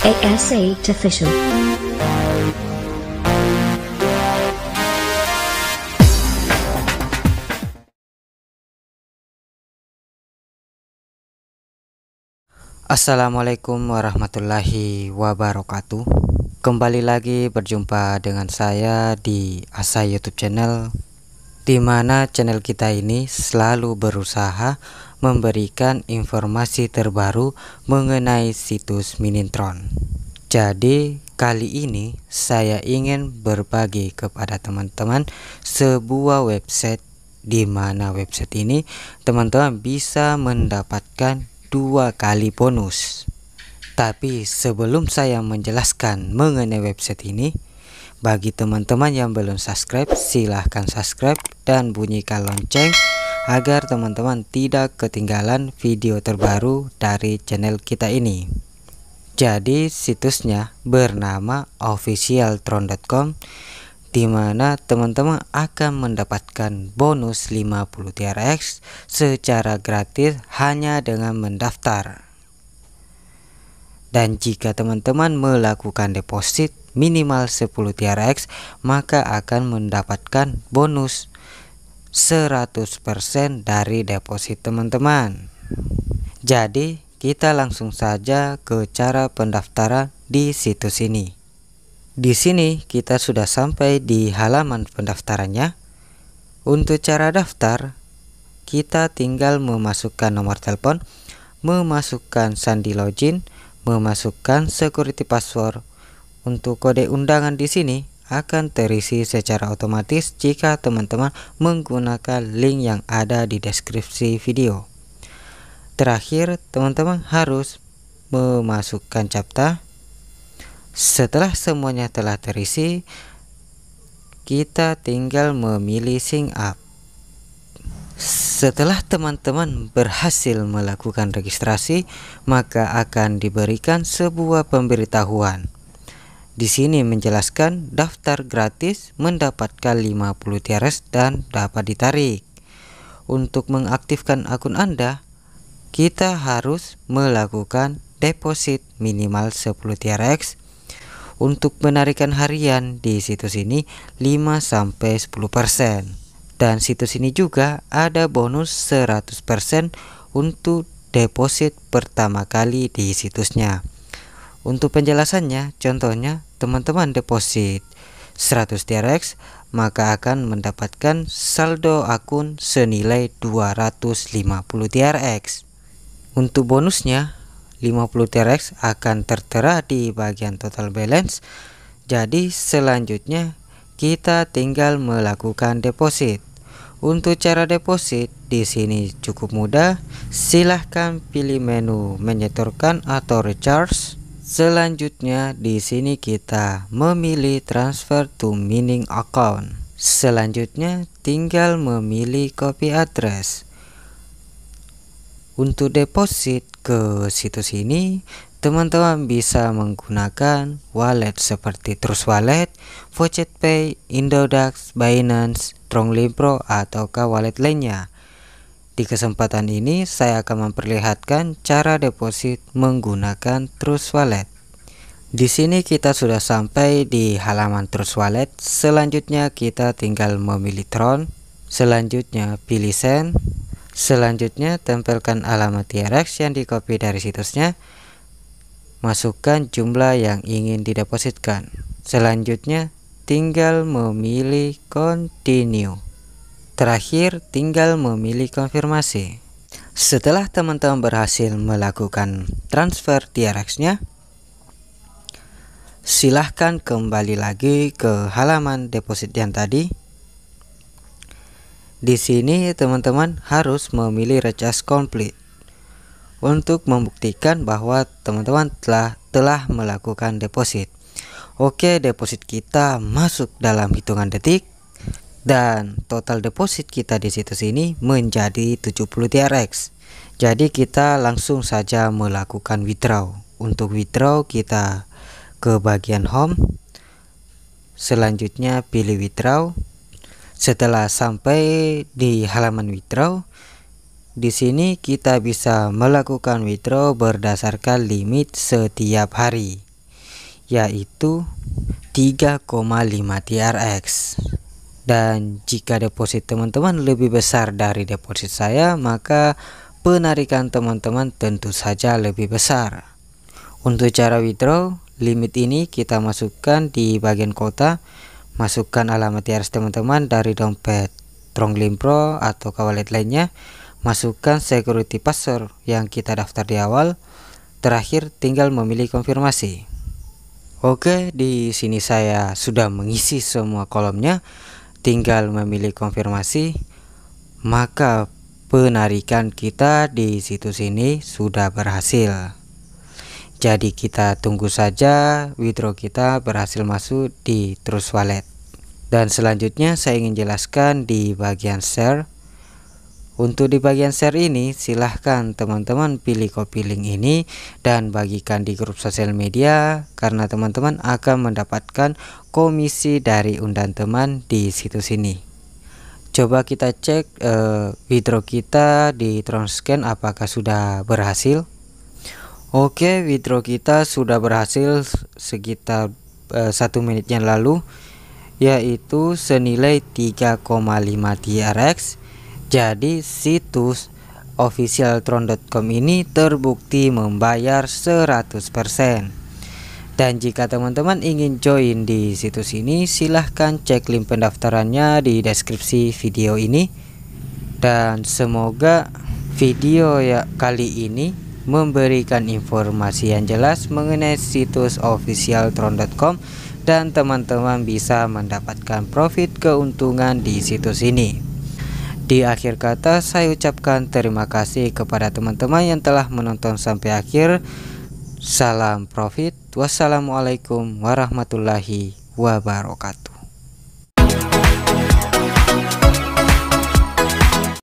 as Official. Assalamualaikum warahmatullahi wabarakatuh. Kembali lagi berjumpa dengan saya di Asa YouTube channel di mana channel kita ini selalu berusaha memberikan informasi terbaru mengenai situs Minintron. Jadi, kali ini saya ingin berbagi kepada teman-teman sebuah website di mana website ini teman-teman bisa mendapatkan dua kali bonus. Tapi sebelum saya menjelaskan mengenai website ini, bagi teman-teman yang belum subscribe, silahkan subscribe dan bunyikan lonceng agar teman-teman tidak ketinggalan video terbaru dari channel kita ini. Jadi situsnya bernama officialtron.com di mana teman-teman akan mendapatkan bonus 50 TRX secara gratis hanya dengan mendaftar. Dan jika teman-teman melakukan deposit minimal 10 tiara maka akan mendapatkan bonus 100% dari deposit teman-teman jadi kita langsung saja ke cara pendaftaran di situs ini di sini kita sudah sampai di halaman pendaftarannya untuk cara daftar kita tinggal memasukkan nomor telepon memasukkan sandi login memasukkan security password untuk kode undangan di sini akan terisi secara otomatis jika teman-teman menggunakan link yang ada di deskripsi video. Terakhir, teman-teman harus memasukkan CAPTA. Setelah semuanya telah terisi, kita tinggal memilih sync up. Setelah teman-teman berhasil melakukan registrasi, maka akan diberikan sebuah pemberitahuan. Di sini menjelaskan daftar gratis mendapatkan 50 TRS dan dapat ditarik. Untuk mengaktifkan akun Anda, kita harus melakukan deposit minimal 10 TRX. Untuk penarikan harian di situs ini 5 sampai 10%. Dan situs ini juga ada bonus 100% untuk deposit pertama kali di situsnya. Untuk penjelasannya, contohnya teman-teman deposit 100 TRX maka akan mendapatkan saldo akun senilai 250 TRX. Untuk bonusnya 50 TRX akan tertera di bagian total balance. Jadi selanjutnya kita tinggal melakukan deposit. Untuk cara deposit di sini cukup mudah. Silahkan pilih menu menyetorkan atau recharge Selanjutnya di sini kita memilih transfer to mining account. Selanjutnya tinggal memilih copy address. Untuk deposit ke situs ini, teman-teman bisa menggunakan wallet seperti Trust Wallet, Vouchet Pay, Indodax, Binance, Tronglipro ataukah wallet lainnya. Di kesempatan ini saya akan memperlihatkan cara deposit menggunakan Trust Wallet. Di sini kita sudah sampai di halaman Trust Wallet. Selanjutnya kita tinggal memilih Tron, selanjutnya pilih Send, selanjutnya tempelkan alamat TRX yang dicopy dari situsnya. Masukkan jumlah yang ingin didepositkan. Selanjutnya tinggal memilih continue. Terakhir, tinggal memilih konfirmasi. Setelah teman-teman berhasil melakukan transfer TRX-nya, silahkan kembali lagi ke halaman deposit yang tadi. Di sini teman-teman harus memilih recharge complete untuk membuktikan bahwa teman-teman telah telah melakukan deposit. Oke, deposit kita masuk dalam hitungan detik dan total deposit kita di situs ini menjadi 70 TRX. Jadi kita langsung saja melakukan withdraw. Untuk withdraw kita ke bagian home. Selanjutnya pilih withdraw. Setelah sampai di halaman withdraw, di sini kita bisa melakukan withdraw berdasarkan limit setiap hari yaitu 3,5 TRX. Dan jika deposit teman-teman lebih besar dari deposit saya, maka penarikan teman-teman tentu saja lebih besar. Untuk cara withdraw, limit ini kita masukkan di bagian kota, masukkan alamat IRS teman-teman dari dompet Tronglim Pro atau kawalet lainnya, masukkan security password yang kita daftar di awal, terakhir tinggal memilih konfirmasi. Oke, di sini saya sudah mengisi semua kolomnya tinggal memilih konfirmasi maka penarikan kita di situs ini sudah berhasil jadi kita tunggu saja withdraw kita berhasil masuk di Trust Wallet dan selanjutnya saya ingin jelaskan di bagian share untuk di bagian share ini, silahkan teman-teman pilih copy link ini dan bagikan di grup sosial media karena teman-teman akan mendapatkan komisi dari undang teman di situs ini. Coba kita cek uh, withdraw kita di Tronscan apakah sudah berhasil. Oke, withdraw kita sudah berhasil sekitar eh, satu uh, menit yang lalu yaitu senilai 3,5 TRX jadi situs officialtron.com ini terbukti membayar 100% dan jika teman-teman ingin join di situs ini silahkan cek link pendaftarannya di deskripsi video ini dan semoga video ya kali ini memberikan informasi yang jelas mengenai situs officialtron.com dan teman-teman bisa mendapatkan profit keuntungan di situs ini di akhir kata, saya ucapkan terima kasih kepada teman-teman yang telah menonton sampai akhir. Salam profit. Wassalamualaikum warahmatullahi wabarakatuh.